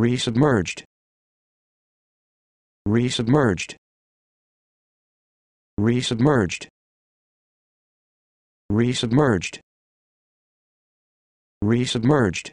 resubmerged resubmerged resubmerged resubmerged resubmerged